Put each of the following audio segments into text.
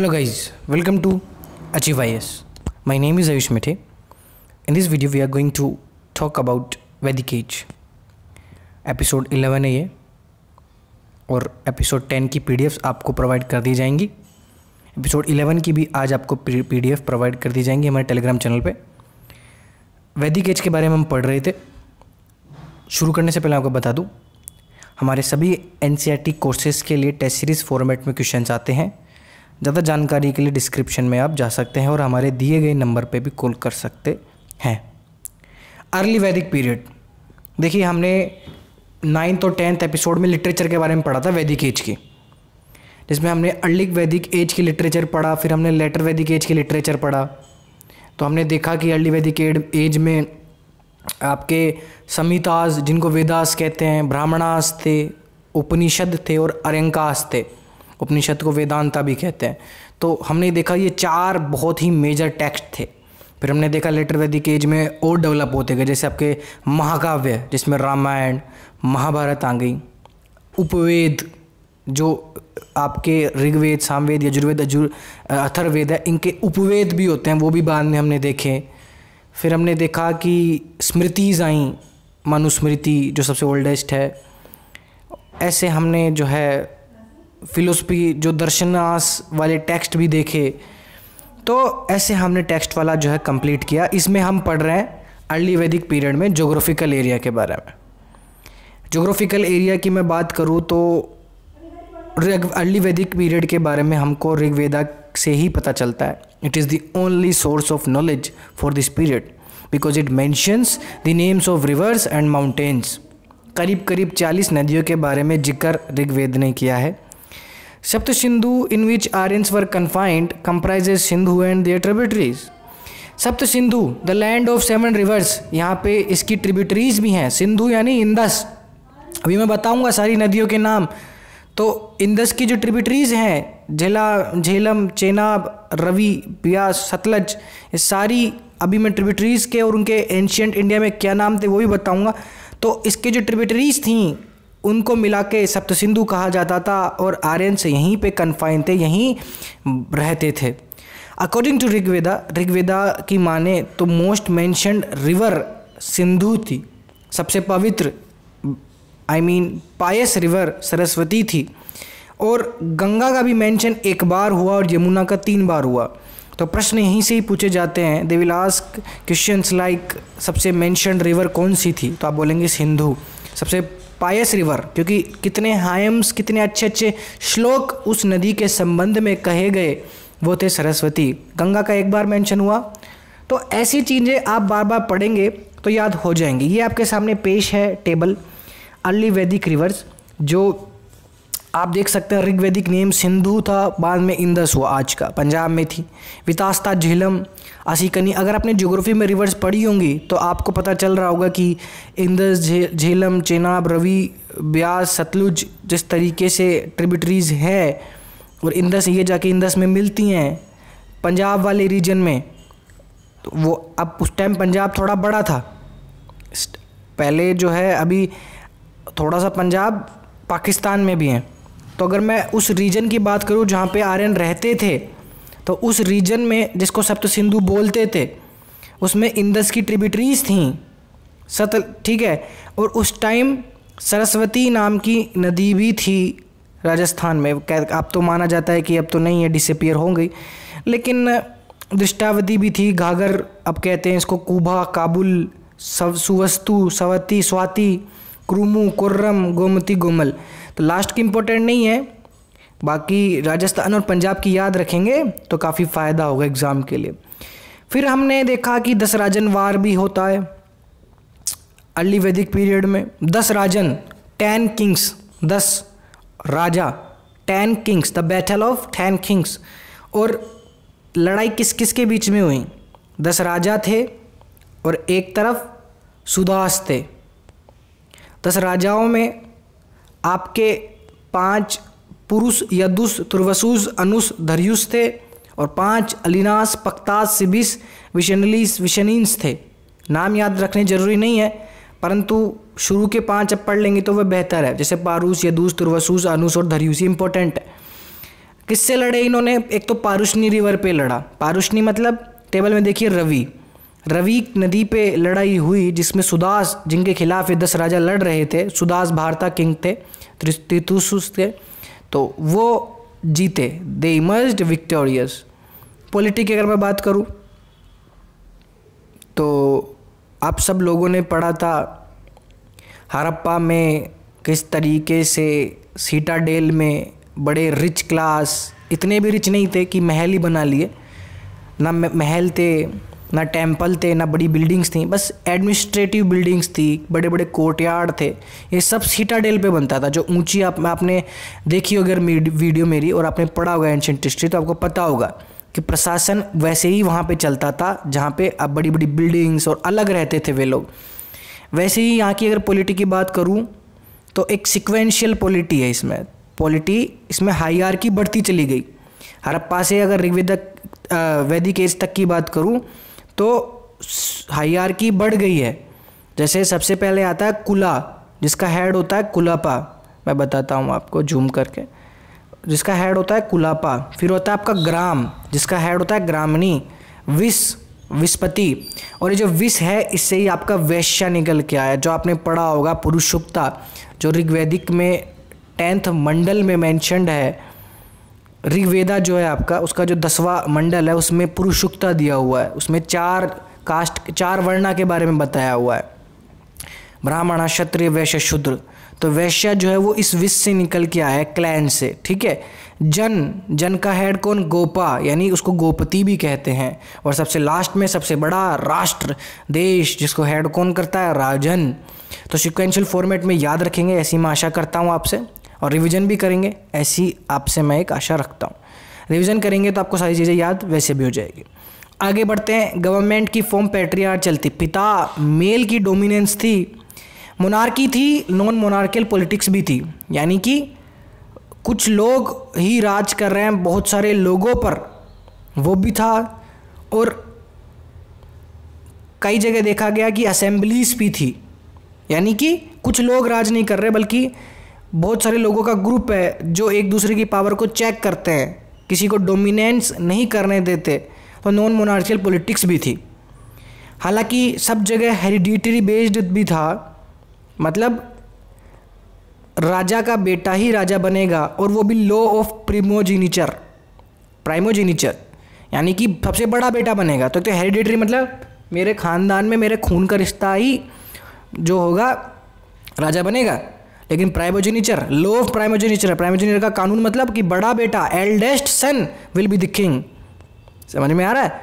Guys welcome to achieve I S my name is Ayush Mithe in this video we are going to talk about Vedic age episode 11 है ये और episode 10 की P आपको provide कर दी जाएंगी episode 11 की भी आज आपको पीडीएफ प्रोवाइड कर दी जाएंगी हमारे टेलीग्राम चैनल पे वैदिक एज के बारे में हम पढ़ रहे थे शुरू करने से पहले आपको बता दूँ हमारे सभी एन कोर्सेज़ e के लिए टेस्ट सीरीज़ फॉर्मेट में क्वेश्चन आते हैं ज़्यादा जानकारी के लिए डिस्क्रिप्शन में आप जा सकते हैं और हमारे दिए गए नंबर पर भी कॉल कर सकते हैं अर्ली वैदिक पीरियड देखिए हमने नाइन्थ और टेंथ एपिसोड में लिटरेचर के बारे में पढ़ा था वैदिक एज की जिसमें हमने अर्लिक वैदिक एज की लिटरेचर पढ़ा फिर हमने लेटर वैदिक एज की लिटरेचर पढ़ा तो हमने देखा कि अर्ली वैदिक एज में आपके समितास जिनको वेदास कहते हैं ब्राह्मणास थे उपनिषद थे और अरंकास थे उपनिषद को वेदांता भी कहते हैं तो हमने देखा ये चार बहुत ही मेजर टेक्स्ट थे फिर हमने देखा लेटर वैदिक एज में और डेवलप होते गए जैसे आपके महाकाव्य जिसमें रामायण महाभारत आ गई उपवेद जो आपके ऋग्वेद सामवेद यजुर्वेद अजुर् अथर्वेद है इनके उपवेद भी होते हैं वो भी बाद में हमने देखे फिर हमने देखा कि स्मृतिज आई मनुस्मृति जो सबसे ओल्डेस्ट है ऐसे हमने जो है फिलोसफी जो दर्शनास वाले टेक्स्ट भी देखे तो ऐसे हमने टेक्स्ट वाला जो है कंप्लीट किया इसमें हम पढ़ रहे हैं अर्ली वैदिक पीरियड में जोग्राफिकल एरिया के बारे में जोग्राफिकल एरिया की मैं बात करूँ तो अर्ली वैदिक पीरियड के बारे में हमको ऋग्वेदा से ही पता चलता है it is the only source of knowledge for this period because it mentions the names of rivers and mountains करीब करीब 40 नदियों के बारे में जिक्र ऋग्वेद ने किया है Sapta Sindhu, in which Aryans were confined, comprises Sindhu and their tributaries. Sapta Sindhu the land of seven rivers यहाँ पे इसकी ट्रिब्यूटरीज भी हैं सिंधु यानी इंदस अभी मैं बताऊँगा सारी नदियों के नाम तो इंदस की जो ट्रिब्यूटरीज हैं झेला झेलम चेनाब रवि ब्यास सतलज ये सारी अभी मैं ट्रिब्यूटरीज के और उनके एंशियंट इंडिया में क्या नाम थे वो भी बताऊँगा तो इसके जो ट्रिब्यूटरीज थी उनको मिला के सप्त सिंधु कहा जाता था और आर्यन से यहीं पे कन्फाइन थे यहीं रहते थे अकॉर्डिंग टू ऋग्वेदा ऋग्वेदा की माने तो मोस्ट मैंशनड रिवर सिंधु थी सबसे पवित्र I mean pious river Saraswati थी और गंगा का भी मेंशन एक बार हुआ और यमुना का तीन बार हुआ तो प्रश्न यहीं से ही पूछे जाते हैं they will ask questions like सबसे मेंशन रिवर कौन सी थी तो आप बोलेंगे सिंधु सबसे पायस रिवर क्योंकि कितने हायम्स कितने अच्छे अच्छे श्लोक उस नदी के संबंध में कहे गए वो थे सरस्वती गंगा का एक बार मेंशन हुआ तो ऐसी चीज़ें आप बार बार पढ़ेंगे तो याद हो जाएंगी ये आपके सामने पेश है टेबल अर्ली वैदिक रिवर्स जो आप देख सकते हैं ऋग्वेदिक नेम सिंधु था बाद में इंदस हुआ आज का पंजाब में थी वितास्ता झेलम असीकनी अगर आपने ज्योग्राफी में रिवर्स पढ़ी होंगी तो आपको पता चल रहा होगा कि इंदस झेलम जे, चेनाब रवि ब्यास सतलुज जिस तरीके से ट्रिब्यूटरीज है और इंदस ये जाके इंदस में मिलती हैं पंजाब वाले रीजन में तो वो अब उस टाइम पंजाब थोड़ा बड़ा था पहले जो है अभी थोड़ा सा पंजाब पाकिस्तान में भी हैं तो अगर मैं उस रीजन की बात करूँ जहाँ पे आर्यन रहते थे तो उस रीजन में जिसको सप्त सिंधु बोलते थे उसमें इंदस की ट्रिबिटरीज थी सत ठीक है और उस टाइम सरस्वती नाम की नदी भी थी राजस्थान में अब तो माना जाता है कि अब तो नहीं है डिसपियर हो गई लेकिन दृष्टावती भी थी घाघर अब कहते हैं इसको कूबा काबुल सव सुवस्तु सवती स्वाति क्रूमु कुर्रम गोमती गोमल तो लास्ट की इम्पोर्टेंट नहीं है बाकी राजस्थान और पंजाब की याद रखेंगे तो काफ़ी फ़ायदा होगा एग्ज़ाम के लिए फिर हमने देखा कि दस राजन वार भी होता है अर्ली वैदिक पीरियड में दस राजन टेन किंग्स दस राजा ten kings the battle of ten kings और लड़ाई किस किस के बीच में हुई दस राजा थे और एक तरफ सुदास थे दस राजाओं में आपके पांच पुरुष यदुस तुर्वसुस अनुस धर्युस थे और पांच अलिनास पक्तास सिबिस विशनलीस विशनीस थे नाम याद रखने जरूरी नहीं है परंतु शुरू के पांच अब पढ़ लेंगे तो वह बेहतर है जैसे पारूस यदुस तुर्वसुस अनुस और धर्युस इम्पोर्टेंट इंपॉर्टेंट है किससे लड़े इन्होंने एक तो पारुष्णी रिवर पे लड़ा पारुष्णी मतलब टेबल में देखिए रवि रवीक नदी पे लड़ाई हुई जिसमें सुदास जिनके खिलाफ ये दस राजा लड़ रहे थे सुदास भारता किंग थे त्रितुसुस थे तो वो जीते दे इमर्ज विक्टोरियस पॉलिटिक की अगर मैं बात करूँ तो आप सब लोगों ने पढ़ा था हरप्पा में किस तरीके से सीटाडेल में बड़े रिच क्लास इतने भी रिच नहीं थे कि महल ही बना लिए ना महल थे ना टेम्पल थे ना बड़ी बिल्डिंग्स थी बस एडमिनिस्ट्रेटिव बिल्डिंग्स थी बड़े बड़े कोर्टयार्ड थे ये सब सीटाडेल पे बनता था जो ऊंची आप आपने देखी होगी अगर वीडियो मेरी और आपने पढ़ा होगा एंशेंट हिस्ट्री तो आपको पता होगा कि प्रशासन वैसे ही वहाँ पे चलता था जहाँ पे अब बड़ी बड़ी बिल्डिंग्स और अलग रहते थे वे लोग वैसे ही यहाँ की अगर पॉलिटी की बात करूँ तो एक सिक्वेंशियल पॉलिटी है इसमें पॉलिटी इसमें हाईआर की बढ़ती चली गई हरप्पा से अगर ऋग्वेदक वैदिक एज तक की बात करूँ तो की बढ़ गई है जैसे सबसे पहले आता है कुला जिसका हेड होता है कुलापा मैं बताता हूँ आपको जूम करके जिसका हेड होता है कुलापा फिर होता है आपका ग्राम जिसका हेड होता है ग्रामणी विस विस्पति और ये जो विष है इससे ही आपका वैश्य निकल के आया जो आपने पढ़ा होगा पुरुषुक्ता जो ऋग्वैदिक में टेंथ मंडल में मैंशनड है ऋग्वेदा जो है आपका उसका जो दसवा मंडल है उसमें पुरुषुक्ता दिया हुआ है उसमें चार कास्ट चार वर्णा के बारे में बताया हुआ है ब्राह्मण क्षत्रिय वैश्य शूद्र तो वैश्य जो है वो इस विष से निकल के आया है क्लैन से ठीक है जन जन का हेड कौन गोपा यानी उसको गोपति भी कहते हैं और सबसे लास्ट में सबसे बड़ा राष्ट्र देश जिसको हेड कौन करता है राजन तो सिक्वेंशियल फॉर्मेट में याद रखेंगे ऐसी मैं आशा करता हूँ आपसे और रिविज़न भी करेंगे ऐसी आपसे मैं एक आशा रखता हूँ रिविज़न करेंगे तो आपको सारी चीज़ें याद वैसे भी हो जाएगी आगे बढ़ते हैं गवर्नमेंट की फॉर्म पेट्रियार चलती पिता मेल की डोमिनेंस थी मोनार्की थी नॉन मोनार्कियल पॉलिटिक्स भी थी यानी कि कुछ लोग ही राज कर रहे हैं बहुत सारे लोगों पर वो भी था और कई जगह देखा गया कि असेंबलीज भी थी यानी कि कुछ लोग राज नहीं कर रहे बल्कि बहुत सारे लोगों का ग्रुप है जो एक दूसरे की पावर को चेक करते हैं किसी को डोमिनेंस नहीं करने देते और नॉन मोनार्शियल पॉलिटिक्स भी थी हालांकि सब जगह हेरिडिटरी बेस्ड भी था मतलब राजा का बेटा ही राजा बनेगा और वो भी लॉ ऑफ प्रीमोजिनीचर प्राइमोजिनीचर यानी कि सबसे बड़ा बेटा बनेगा तो, तो हेरिडेटरी मतलब मेरे ख़ानदान में मेरे खून का रिश्ता ही जो होगा राजा बनेगा लेकिन प्राइमोजिनीचर लॉ ऑफ प्राइमोजिनीचर प्राइमोजिनीचर का कानून मतलब कि बड़ा बेटा eldest son will be the king समझ में आ रहा है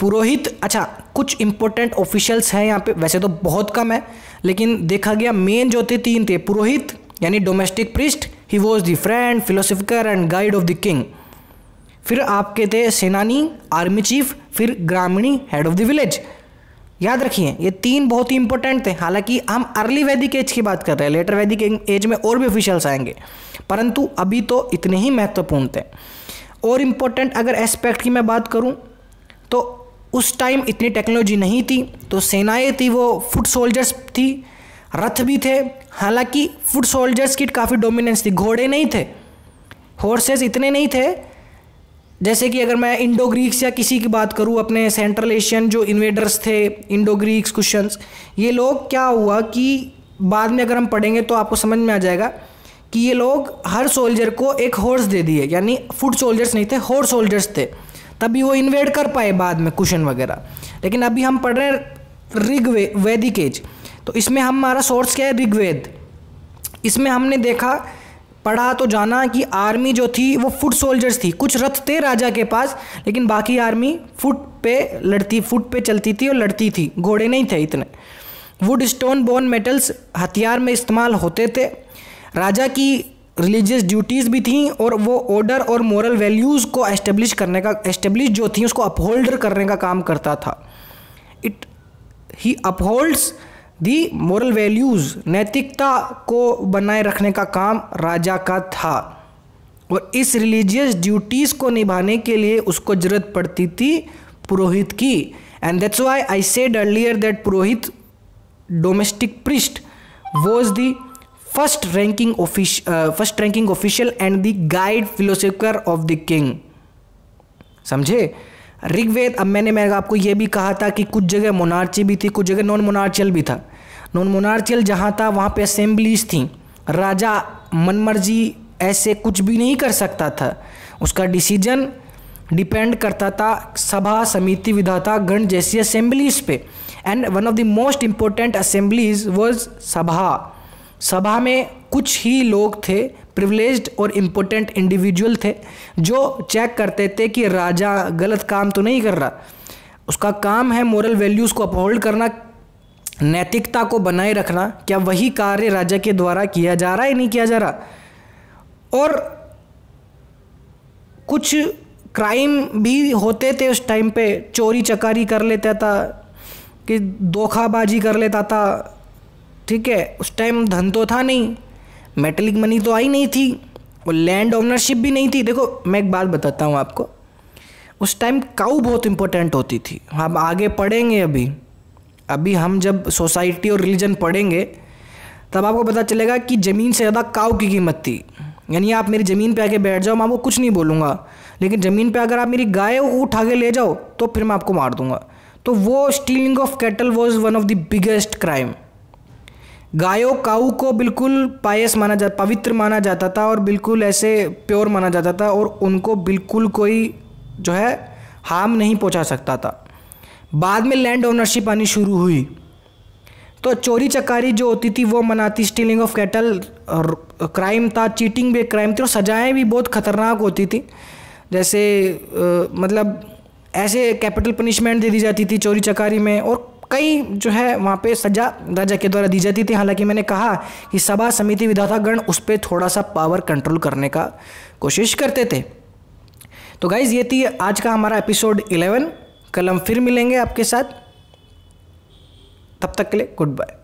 पुरोहित अच्छा कुछ इंपॉर्टेंट ऑफिशियल्स हैं यहाँ पे वैसे तो बहुत कम है लेकिन देखा गया मेन जो थे तीन थे पुरोहित यानी domestic priest he was the friend philosopher and guide of the king फिर आपके थे सेनानी आर्मी चीफ फिर ग्रामीणी हेड ऑफ द विलेज याद रखिए ये तीन बहुत ही इंपॉर्टेंट थे हालांकि हम अर्ली वैदिक एज की बात कर रहे हैं लेटर वैदिक एज में और भी ऑफिशियल्स आएंगे परंतु अभी तो इतने ही महत्वपूर्ण थे और इम्पोर्टेंट अगर एस्पेक्ट की मैं बात करूँ तो उस टाइम इतनी टेक्नोलॉजी नहीं थी तो सेनाएं थी वो फुट सोल्जर्स थी रथ भी थे हालांकि फुट सोल्जर्स की काफ़ी डोमिनेंस थी घोड़े नहीं थे हॉर्सेस इतने नहीं थे जैसे कि अगर मैं इंडो ग्रीक्स या किसी की बात करूँ अपने सेंट्रल एशियन जो इन्वेडर्स थे इंडो ग्रीक्स कुशंस ये लोग क्या हुआ कि बाद में अगर हम पढ़ेंगे तो आपको समझ में आ जाएगा कि ये लोग हर सोल्जर को एक हॉर्स दे दिए यानी फुट सोल्जर्स नहीं थे हॉर्स सोल्जर्स थे तभी वो इन्वेड कर पाए बाद में कुशन वगैरह लेकिन अभी हम पढ़ रहे हैं ऋग वे वैदिक एज तो इसमें हमारा सोर्स क्या है ऋग्वेद इसमें हमने देखा पढ़ा तो जाना कि आर्मी जो थी वो फुट सोल्जर्स थी कुछ रथ थे राजा के पास लेकिन बाकी आर्मी फुट पे लड़ती फुट पे चलती थी और लड़ती थी घोड़े नहीं थे इतने वुड स्टोन बोन मेटल्स हथियार में इस्तेमाल होते थे राजा की रिलीजियस ड्यूटीज़ भी थी और वो ऑर्डर और मॉरल वैल्यूज़ को एस्टेब्लिश करने का एस्टेब्लिश जो थी उसको अपहोल्डर करने का काम करता था it he upholds the moral values नैतिकता को बनाए रखने का काम राजा का था और इस रिलीजियस ड्यूटीज़ को निभाने के लिए उसको ज़रूरत पड़ती थी पुरोहित की and that's why I said earlier that पुरोहित domestic priest was the first ranking official first ranking official and the guide philosopher of the king समझे ऋग्वेद अब मैंने मैं आपको ये भी कहा था कि कुछ जगह मोनार्ची भी थी कुछ जगह नॉन मोनार्चियल भी था नॉन मोनार्चियल जहाँ था वहाँ पे असेंबलीज थी राजा मनमर्जी ऐसे कुछ भी नहीं कर सकता था उसका डिसीजन डिपेंड करता था सभा समिति विधाता गण जैसी असेंबलीज पे and one of the most important assemblies was सभा सभा में कुछ ही लोग थे प्रिवलेज और इम्पोर्टेंट इंडिविजुअल थे जो चेक करते थे कि राजा गलत काम तो नहीं कर रहा उसका काम है मॉरल वैल्यूज़ को अपहोल्ड करना नैतिकता को बनाए रखना क्या वही कार्य राजा के द्वारा किया जा रहा है नहीं किया जा रहा और कुछ क्राइम भी होते थे उस टाइम पे चोरी चकारी कर लेता था कि धोखाबाजी कर लेता था ठीक है उस टाइम धन तो था नहीं मेटलिक मनी तो आई नहीं थी और लैंड ओनरशिप भी नहीं थी देखो मैं एक बात बताता हूँ आपको उस टाइम काऊ बहुत इंपॉर्टेंट होती थी हम आगे पढ़ेंगे अभी अभी हम जब सोसाइटी और रिलीजन पढ़ेंगे तब आपको पता चलेगा कि ज़मीन से ज़्यादा काऊ की कीमत थी यानी आप मेरी ज़मीन पे आके बैठ जाओ मैं आपको कुछ नहीं बोलूँगा लेकिन ज़मीन पे अगर आप मेरी गाय उठा के ले जाओ तो फिर मैं आपको मार दूँगा तो वो stealing of cattle was one of the biggest crime गायों काऊ को बिल्कुल पायस माना जा पवित्र माना जाता था और बिल्कुल ऐसे प्योर माना जाता था और उनको बिल्कुल कोई जो है हार्म नहीं पहुंचा सकता था बाद में लैंड ओनरशिप आनी शुरू हुई तो चोरी चकारी जो होती थी वो मनाती स्टीलिंग ऑफ कैटल क्राइम था चीटिंग भी क्राइम थी और सजाएं भी बहुत खतरनाक होती थी जैसे आ, मतलब ऐसे कैपिटल पनिशमेंट दे दी जाती थी चोरी चकारी में और कई जो है वहाँ पे सजा राजा के द्वारा दी जाती थी हालांकि मैंने कहा कि सभा समिति विधातागण उस पर थोड़ा सा पावर कंट्रोल करने का कोशिश करते थे तो गाइज ये थी आज का हमारा एपिसोड 11 कल हम फिर मिलेंगे आपके साथ तब तक के लिए गुड बाय